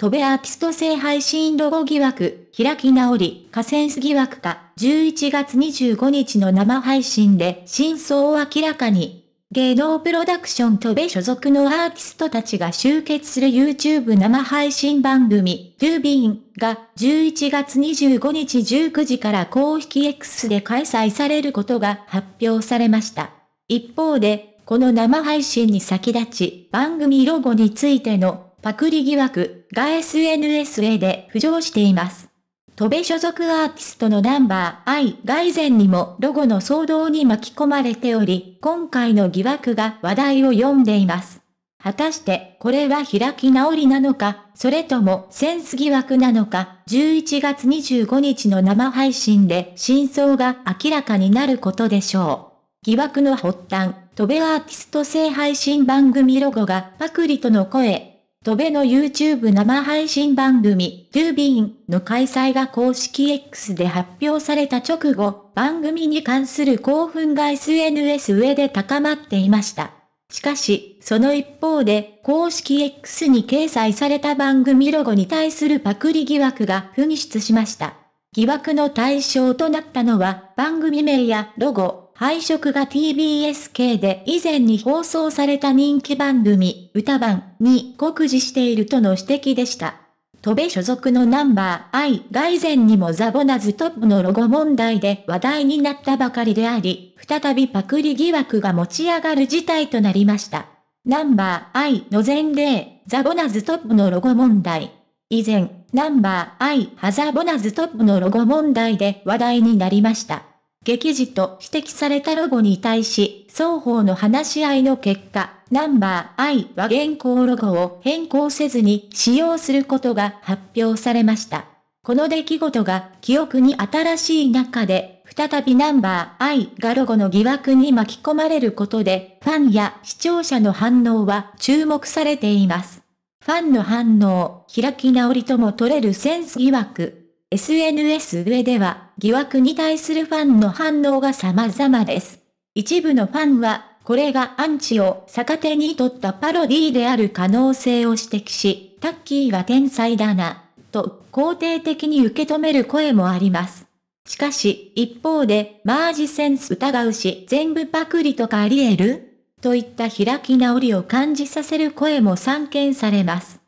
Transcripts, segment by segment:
戸部アーティスト性配信ロゴ疑惑、開き直り、河川疑惑か、11月25日の生配信で真相を明らかに。芸能プロダクション戸部所属のアーティストたちが集結する YouTube 生配信番組、ドゥービーンが11月25日19時から公式 X で開催されることが発表されました。一方で、この生配信に先立ち、番組ロゴについてのパクリ疑惑が SNSA で浮上しています。戸部所属アーティストのナンバー I が以前にもロゴの騒動に巻き込まれており、今回の疑惑が話題を読んでいます。果たしてこれは開き直りなのか、それともセンス疑惑なのか、11月25日の生配信で真相が明らかになることでしょう。疑惑の発端、戸部アーティスト性配信番組ロゴがパクリとの声、トベの YouTube 生配信番組、トゥービーンの開催が公式 X で発表された直後、番組に関する興奮が SNS 上で高まっていました。しかし、その一方で、公式 X に掲載された番組ロゴに対するパクリ疑惑が噴出しました。疑惑の対象となったのは、番組名やロゴ、配色が TBS 系で以前に放送された人気番組、歌番に酷似しているとの指摘でした。戸部所属のナンバー I が以前にもザボナズトップのロゴ問題で話題になったばかりであり、再びパクリ疑惑が持ち上がる事態となりました。ナンバー I の前例、ザボナズトップのロゴ問題。以前、ナンバー I ハザボナズトップのロゴ問題で話題になりました。激事と指摘されたロゴに対し、双方の話し合いの結果、ナンバー I は現行ロゴを変更せずに使用することが発表されました。この出来事が記憶に新しい中で、再びナンバー I がロゴの疑惑に巻き込まれることで、ファンや視聴者の反応は注目されています。ファンの反応、開き直りとも取れるセンス疑惑。SNS 上では疑惑に対するファンの反応が様々です。一部のファンは、これがアンチを逆手に取ったパロディである可能性を指摘し、タッキーは天才だな、と肯定的に受け止める声もあります。しかし、一方で、マージセンス疑うし、全部パクリとかあり得るといった開き直りを感じさせる声も散見されます。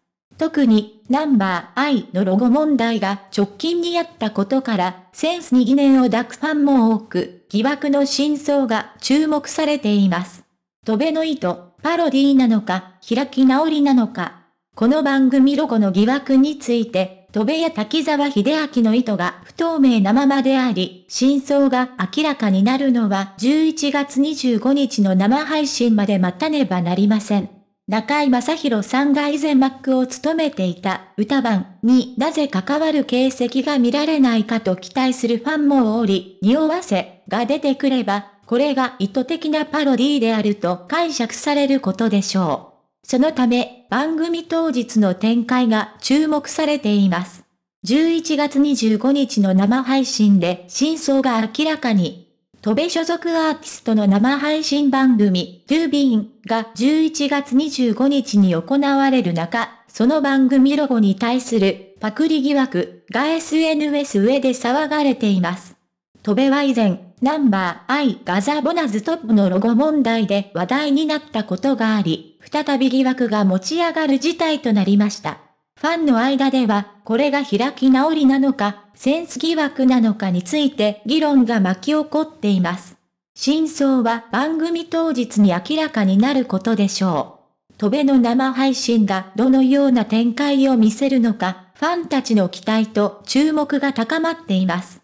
特に、ナンバー I のロゴ問題が直近にあったことから、センスに疑念を抱くファンも多く、疑惑の真相が注目されています。飛べの糸、パロディなのか、開き直りなのか。この番組ロゴの疑惑について、戸部や滝沢秀明の意図が不透明なままであり、真相が明らかになるのは11月25日の生配信まで待たねばなりません。中井正宏さんが以前マックを務めていた歌番になぜ関わる形跡が見られないかと期待するファンもおり、匂わせが出てくれば、これが意図的なパロディであると解釈されることでしょう。そのため、番組当日の展開が注目されています。11月25日の生配信で真相が明らかに戸部所属アーティストの生配信番組、トゥービーンが11月25日に行われる中、その番組ロゴに対するパクリ疑惑が SNS 上で騒がれています。戸部は以前、ナンバー I ガザボナズトップのロゴ問題で話題になったことがあり、再び疑惑が持ち上がる事態となりました。ファンの間では、これが開き直りなのか、センス疑惑なのかについて議論が巻き起こっています。真相は番組当日に明らかになることでしょう。戸辺の生配信がどのような展開を見せるのか、ファンたちの期待と注目が高まっています。